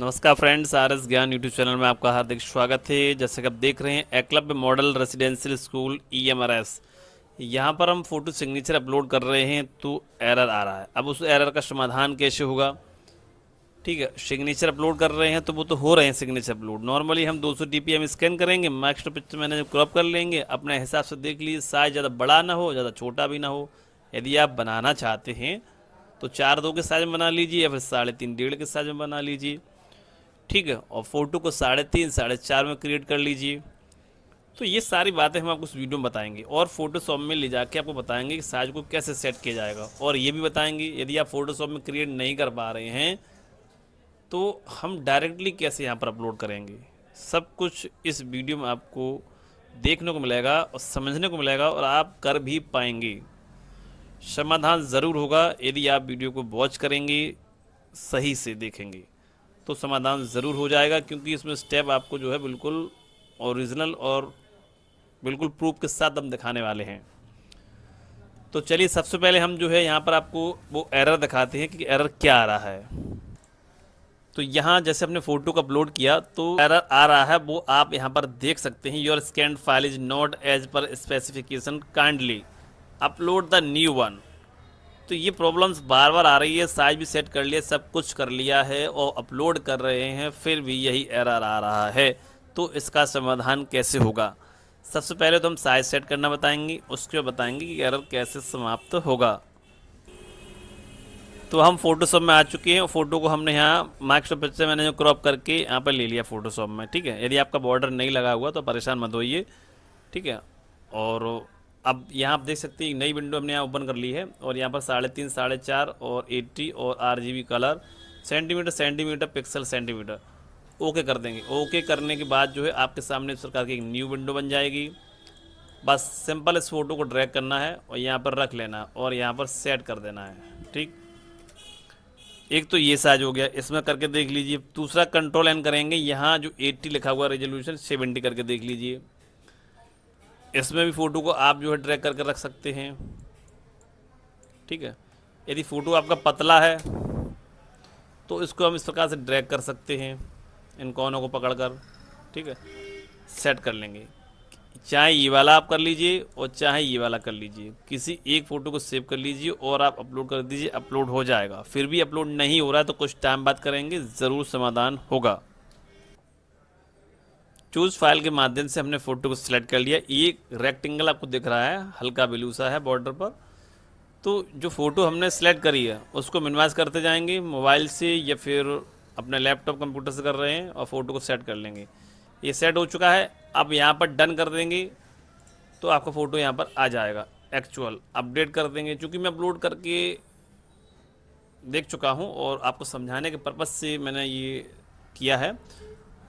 नमस्कार friends R S Gyan YouTube channel में आपका हार्दिक स्वागत है जैसे कि आप देख रहे हैं Eklavya model residential school E M R S यहाँ पर हम फोटो सिग्नेचर अपलोड कर रहे हैं तो एरर आ रहा है अब उस एरर का समाधान कैसे होगा ठीक है सिग्नेचर अपलोड कर रहे हैं तो वो तो हो रहे हैं सिग्नेचर अपलोड नॉर्मली हम 200 डीपीएम स्कैन करेंगे मैक्स पिक्चर मैंने क्रॉप कर लेंगे अपने हिसाब से देख लीजिए साइज़ ज़्यादा बड़ा ना हो ज़्यादा छोटा भी ना हो यदि आप बनाना चाहते हैं तो चार दो के साइज में बना लीजिए या फिर साढ़े तीन डेढ़ के साइज में बना लीजिए ठीक है और फोटो को साढ़े तीन साढ़े चार में क्रिएट कर लीजिए तो ये सारी बातें हम आपको इस वीडियो में बताएंगे और फोटोशॉप में ले जाके आपको बताएंगे कि साइज को कैसे सेट किया जाएगा और ये भी बताएंगे यदि आप फोटोशॉप में क्रिएट नहीं कर पा रहे हैं तो हम डायरेक्टली कैसे यहाँ पर अपलोड करेंगे सब कुछ इस वीडियो में आपको देखने को मिलेगा और समझने को मिलेगा और आप कर भी पाएंगे समाधान ज़रूर होगा यदि आप वीडियो को वॉच करेंगे सही से देखेंगे तो समाधान ज़रूर हो जाएगा क्योंकि इसमें स्टेप आपको जो है बिल्कुल ओरिजिनल और बिल्कुल प्रूफ के साथ हम दिखाने वाले हैं तो चलिए सबसे पहले हम जो है यहाँ पर आपको वो एरर दिखाते हैं कि एरर क्या आ रहा है तो यहाँ जैसे हमने फ़ोटो को अपलोड किया तो एरर आ रहा है वो आप यहाँ पर देख सकते हैं your scanned file is not as per specification kindly upload the new one तो ये प्रॉब्लम्स बार बार आ रही है साइज भी सेट कर लिया सब कुछ कर लिया है और अपलोड कर रहे हैं फिर भी यही एरर आ रहा है तो इसका समाधान कैसे होगा सबसे पहले तो हम साइज सेट करना बताएंगे उसके बताएंगे कि एरर कैसे समाप्त होगा तो हम फोटोशॉप में आ चुके हैं फोटो को हमने यहाँ माइक्रोसॉफ्ट पिक्चर मैंने जो क्रॉप करके यहाँ पर ले लिया फोटोशॉप में ठीक है यदि आपका बॉर्डर नहीं लगा हुआ तो परेशान मत होइए ठीक है और अब यहाँ आप देख सकते हैं नई विंडो हमने यहाँ ओपन कर ली है और यहाँ पर साढ़े तीन साढ़े चार और एट्टी और R G B colour centimetre centimetre pixel centimetre okay कर देंगे ओके करने के बाद जो है आपके सामने इस प्रकार की एक न्यू विंडो बन जाएगी बस सिंपल इस फ़ोटो को ड्रैग करना है और यहाँ पर रख लेना है और यहाँ पर सेट कर देना है ठीक एक तो ये साइज हो गया इसमें करके देख लीजिए दूसरा कंट्रोल एन करेंगे यहाँ जो 80 लिखा हुआ रेजोल्यूशन 70 करके देख लीजिए इसमें भी फ़ोटो को आप जो है ट्रैक करके रख सकते हैं ठीक है यदि फ़ोटो आपका पतला है तो इसको हम इस प्रकार से ड्रैग कर सकते हैं इन कोनों को पकड़ कर ठीक है सेट कर लेंगे चाहे ये वाला आप कर लीजिए और चाहे ये वाला कर लीजिए किसी एक फ़ोटो को सेव कर लीजिए और आप अपलोड कर दीजिए अपलोड हो जाएगा फिर भी अपलोड नहीं हो रहा है तो कुछ टाइम बात करेंगे ज़रूर समाधान होगा चूज फाइल के माध्यम से हमने फोटो को सिलेक्ट कर लिया ये रेक्टेंगल आपको दिख रहा है हल्का बिलूसा है बॉर्डर पर तो जो फ़ोटो हमने सेलेक्ट करी है उसको मिनिमाइज़ करते जाएंगे मोबाइल से या फिर अपने लैपटॉप कंप्यूटर से कर रहे हैं और फ़ोटो को सेट कर लेंगे ये सेट हो चुका है अब यहाँ पर डन कर देंगे तो आपका फ़ोटो यहाँ पर आ जाएगा एक्चुअल अपडेट कर देंगे चूँकि मैं अपलोड करके देख चुका हूँ और आपको समझाने के पर्पज़ से मैंने ये किया है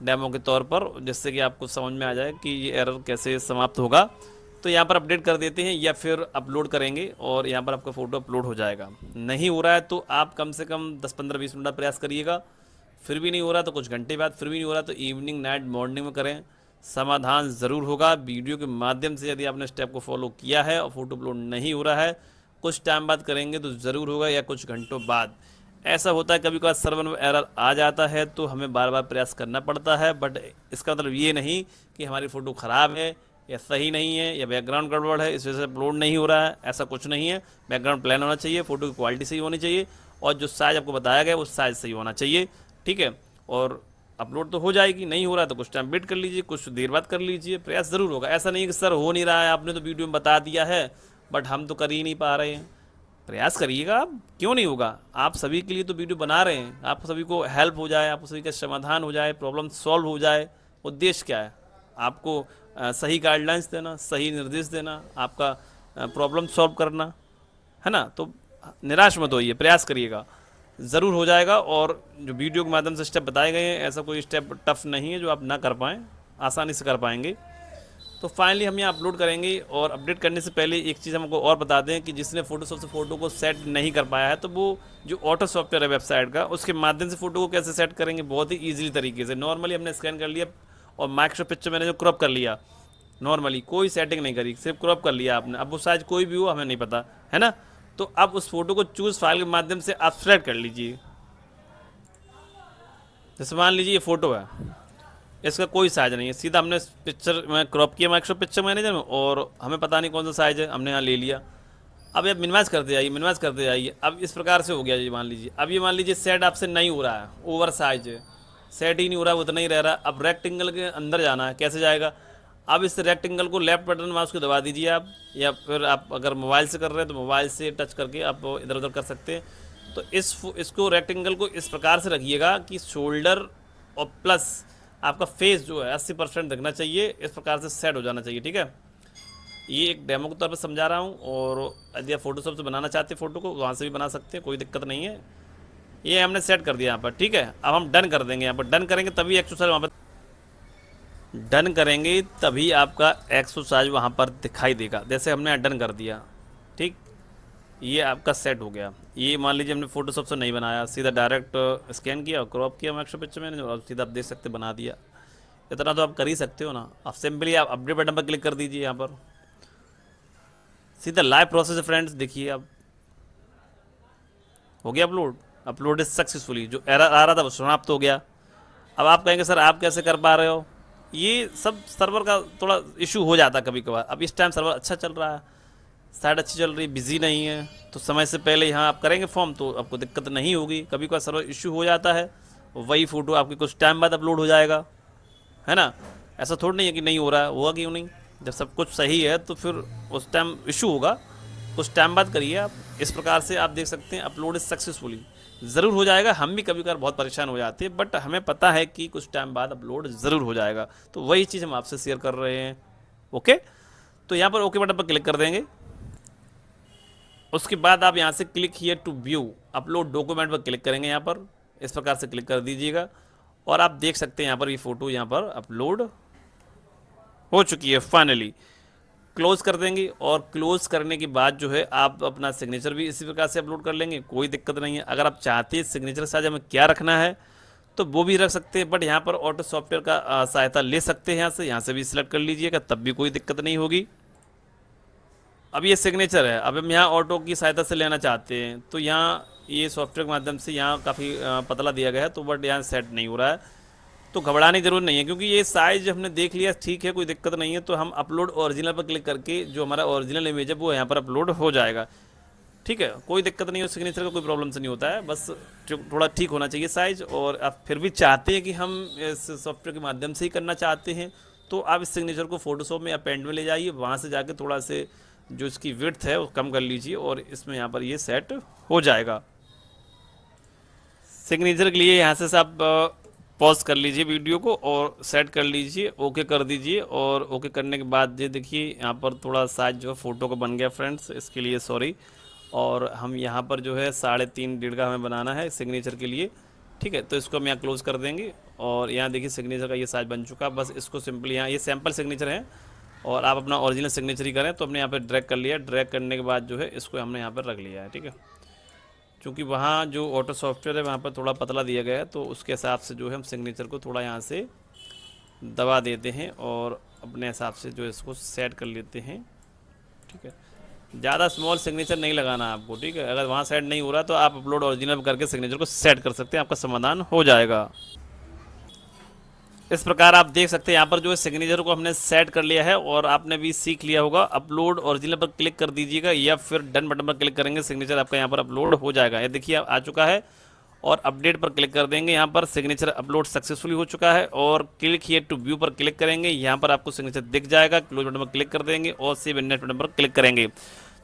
डेमो के तौर पर जिससे कि आपको समझ में आ जाए कि ये एरर कैसे समाप्त होगा तो यहाँ पर अपडेट कर देते हैं या फिर अपलोड करेंगे और यहाँ पर आपका फ़ोटो अपलोड हो जाएगा नहीं हो रहा है तो आप कम से कम 10-15 20 मिनट प्रयास करिएगा फिर भी नहीं हो रहा तो कुछ घंटे बाद फिर भी नहीं हो रहा तो इवनिंग नाइट मॉर्निंग में करें समाधान ज़रूर होगा वीडियो के माध्यम से यदि आपने स्टेप को फॉलो किया है और फोटो अपलोड नहीं हो रहा है कुछ टाइम बाद करेंगे तो ज़रूर होगा या कुछ घंटों बाद ऐसा होता है कभी कभार सर्वर में एरर आ जाता है तो हमें बार बार प्रयास करना पड़ता है बट इसका मतलब ये नहीं कि हमारी फ़ोटो ख़राब है या सही नहीं है या बैकग्राउंड गड़बड़ है इस वजह से अपलोड नहीं हो रहा है ऐसा कुछ नहीं है बैकग्राउंड प्लान होना चाहिए फ़ोटो की क्वालिटी सही होनी चाहिए और जो साइज़ आपको बताया गया वो साइज़ सही होना चाहिए ठीक है और अपलोड तो हो जाएगी नहीं हो रहा तो कुछ टाइम वेट कर लीजिए कुछ देर बाद कर लीजिए प्रयास ज़रूर होगा ऐसा नहीं कि सर हो नहीं रहा है आपने तो वीडियो में बता दिया है बट हम तो कर ही नहीं पा रहे हैं प्रयास करिएगा आप क्यों नहीं होगा आप सभी के लिए तो वीडियो बना रहे हैं आप सभी को हेल्प हो जाए आप सभी का समाधान हो जाए प्रॉब्लम सॉल्व हो जाए उद्देश्य क्या है आपको सही गाइडलाइंस देना सही निर्देश देना आपका प्रॉब्लम सॉल्व करना है ना तो निराश मत होइए प्रयास करिएगा ज़रूर हो जाएगा और जो वीडियो के माध्यम से स्टेप बताए गए हैं ऐसा कोई स्टेप टफ नहीं है जो आप ना कर पाएँ आसानी से कर पाएंगे तो फाइनली हम यहाँ अपलोड करेंगे और अपडेट करने से पहले एक चीज़ हमको और बता दें कि जिसने फोटोशॉप से फ़ोटो को सेट नहीं कर पाया है तो वो जो ऑटो सॉफ्टवेयर है वेबसाइट का उसके माध्यम से फ़ोटो को कैसे सेट करेंगे बहुत ही ईजिली तरीके से नॉर्मली हमने स्कैन कर लिया और माइक्रो पिक्चर मैंने जो क्रॉप कर लिया नॉर्मली कोई सेटिंग नहीं करी सिर्फ क्रॉप कर लिया आपने अब वो साइज कोई भी हो हमें नहीं पता है ना तो अब उस फोटो को चूज़ फाइल के माध्यम से आप सेलेक्ट कर लीजिए जैसे मान लीजिए ये फ़ोटो है इसका कोई साइज नहीं है सीधा हमने पिक्चर में क्रॉप किया माइक्रो पिक्चर मैनेजर में और हमें पता नहीं कौन सा साइज है हमने यहाँ ले लिया अब ये मिनिमाइज करते जाइए मिनिमाइज करते जाइए अब इस प्रकार से हो गया जी मान लीजिए अब ये मान लीजिए सेट आपसे नहीं हो रहा है ओवर साइज है सेट ही नहीं हो रहा है उतना ही रह रहा है अब रेक्टेंगल के अंदर जाना है कैसे जाएगा अब इस रेक्टेंगल को लेफ्ट बटन माउस को दबा दीजिए आप या फिर आप अगर मोबाइल से कर रहे हैं तो मोबाइल से टच करके आप इधर उधर कर सकते हैं तो इस इसको रेक्टेंगल को इस प्रकार से रखिएगा कि शोल्डर और प्लस आपका फेस जो है अस्सी परसेंट दिखना चाहिए इस प्रकार से सेट हो जाना चाहिए ठीक है ये एक डेमो के तौर पर समझा रहा हूँ और यदि आप फोटोशॉप से बनाना चाहते हैं फ़ोटो को वहाँ से भी बना सकते हैं कोई दिक्कत नहीं है ये हमने सेट कर दिया यहाँ पर ठीक है अब हम डन कर देंगे यहाँ पर डन करेंगे तभी एक्सरसाइज वहाँ पर डन करेंगे तभी आपका एक्सरसाइज वहाँ पर दिखाई देगा जैसे हमने डन कर दिया ठीक ये आपका सेट हो गया ये मान लीजिए हमने फोटोशॉप से नहीं बनाया सीधा डायरेक्ट स्कैन uh, किया और क्रॉप किया मैक्सो पिक्चर मैंने और सीधा आप देख सकते बना दिया इतना तो आप कर ही सकते हो ना आप सिंपली आप अपडेट बटन पर क्लिक कर दीजिए यहाँ पर सीधा लाइव प्रोसेस फ्रेंड्स देखिए आप हो गया अपलोड अपलोड इज सक्सेसफुली जो एरर आ रहा था वो समाप्त हो गया अब आप कहेंगे सर आप कैसे कर पा रहे हो ये सब सर्वर का थोड़ा इशू हो जाता कभी कभार अब इस टाइम सर्वर अच्छा चल रहा है साइट अच्छी चल रही बिज़ी नहीं है तो समय से पहले यहाँ आप करेंगे फॉर्म तो आपको दिक्कत नहीं होगी कभी कभी सर्वर इशू हो जाता है वही फ़ोटो आपके कुछ टाइम बाद अपलोड हो जाएगा है ना ऐसा थोड़ा नहीं है कि नहीं हो रहा है होगा क्यों नहीं जब सब कुछ सही है तो फिर उस टाइम इशू होगा उस टाइम बाद करिए आप इस प्रकार से आप देख सकते हैं अपलोड इज सक्सेसफुली ज़रूर हो जाएगा हम भी कभी कभार बहुत परेशान हो जाते हैं बट हमें पता है कि कुछ टाइम बाद अपलोड ज़रूर हो जाएगा तो वही चीज़ हम आपसे शेयर कर रहे हैं ओके तो यहाँ पर ओके बटन पर क्लिक कर देंगे उसके बाद आप यहाँ से click here to view upload document पर क्लिक करेंगे यहाँ पर इस प्रकार से क्लिक कर दीजिएगा और आप देख सकते हैं यहाँ पर ये यह फ़ोटो यहाँ पर अपलोड हो चुकी है फाइनली क्लोज कर देंगे और क्लोज करने के बाद जो है आप अपना सिग्नेचर भी इसी प्रकार से अपलोड कर लेंगे कोई दिक्कत नहीं है अगर आप चाहते हैं सिग्नेचर साथ हमें क्या रखना है तो वो भी रख सकते हैं बट यहाँ पर ऑटो सॉफ्टवेयर का सहायता ले सकते हैं यहाँ से यहाँ से भी सिलेक्ट कर लीजिएगा तब भी कोई दिक्कत नहीं होगी अब ये सिग्नेचर है अब हम यहाँ ऑटो की सहायता से लेना चाहते हैं तो यहाँ ये सॉफ्टवेयर के माध्यम से यहाँ काफ़ी पतला दिया गया है तो बट यहाँ सेट नहीं हो रहा है तो घबराने की जरूरत नहीं है क्योंकि ये साइज हमने देख लिया ठीक है कोई दिक्कत नहीं है तो हम अपलोड ओरिजिनल पर क्लिक करके जो हमारा ओरिजिनल इमेज है वो यहाँ पर अपलोड हो जाएगा ठीक है कोई दिक्कत नहीं है सिग्नेचर का कोई प्रॉब्लम से नहीं होता है बस थोड़ा ठीक होना चाहिए साइज और आप फिर भी चाहते हैं कि हम इस सॉफ्टवेयर के माध्यम से ही करना चाहते हैं तो आप इस सिग्नेचर को फोटोशॉप में या पेंट में ले जाइए वहाँ से जाके थोड़ा से जो इसकी विर्थ है वो कम कर लीजिए और इसमें यहाँ पर ये सेट हो जाएगा सिग्नेचर के लिए यहाँ से आप पॉज कर लीजिए वीडियो को और सेट कर लीजिए ओके कर दीजिए और ओके करने के बाद ये देखिए यहाँ पर थोड़ा साइज जो है फ़ोटो का बन गया फ्रेंड्स इसके लिए सॉरी और हम यहाँ पर जो है साढ़े तीन डेढ़ का हमें बनाना है सिग्नेचर के लिए ठीक है तो इसको हम यहाँ क्लोज़ कर देंगे और यहाँ देखिए सिग्नेचर का ये साइज बन चुका बस इसको सिंपली यहाँ ये सैम्पल सिग्नेचर है और आप अपना ओरिजिनल सिग्नेचर ही करें तो हमने यहाँ पर ड्रैग कर लिया ड्रैग करने के बाद जो है इसको हमने यहाँ पर रख लिया है ठीक है क्योंकि वहाँ जो ऑटो सॉफ्टवेयर है वहाँ पर थोड़ा पतला दिया गया है तो उसके हिसाब से जो है हम सिग्नेचर को थोड़ा यहाँ से दबा देते हैं और अपने हिसाब से जो इसको सेट कर लेते हैं ठीक है ज़्यादा स्मॉल सिग्नेचर नहीं लगाना आपको ठीक है अगर वहाँ सेट नहीं हो रहा तो आप अपलोड ओरिजिनल करके सिग्नेचर को सेट कर सकते हैं आपका समाधान हो जाएगा इस प्रकार आप देख सकते हैं यहाँ पर जो है सिग्नेचर को हमने सेट कर लिया है और आपने भी सीख लिया होगा अपलोड ओरिजिनल पर क्लिक कर दीजिएगा या फिर डन बटन पर क्लिक करेंगे सिग्नेचर आपका यहाँ पर अपलोड हो जाएगा ये देखिए आ चुका है और अपडेट पर क्लिक कर देंगे यहाँ पर सिग्नेचर अपलोड सक्सेसफुली हो चुका है और क्लिक ये टू व्यू पर क्लिक करेंगे यहाँ पर आपको सिग्नेचर दिख जाएगा क्लोज बटन पर क्लिक कर देंगे और सेव इंटरनेट बटन पर क्लिक करेंगे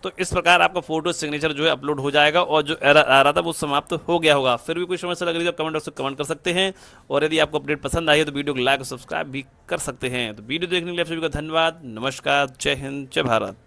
तो इस प्रकार आपका फोटो सिग्नेचर जो है अपलोड हो जाएगा और जो एरर आ रहा था वो समाप्त हो गया होगा फिर भी कोई समस्या लग रही है कमेंट तो बॉक्स में कमेंट कर सकते हैं और यदि आपको अपडेट पसंद आई है तो वीडियो को लाइक और सब्सक्राइब भी कर सकते हैं तो वीडियो देखने के लिए आप सभी का धन्यवाद नमस्कार जय हिंद जय भारत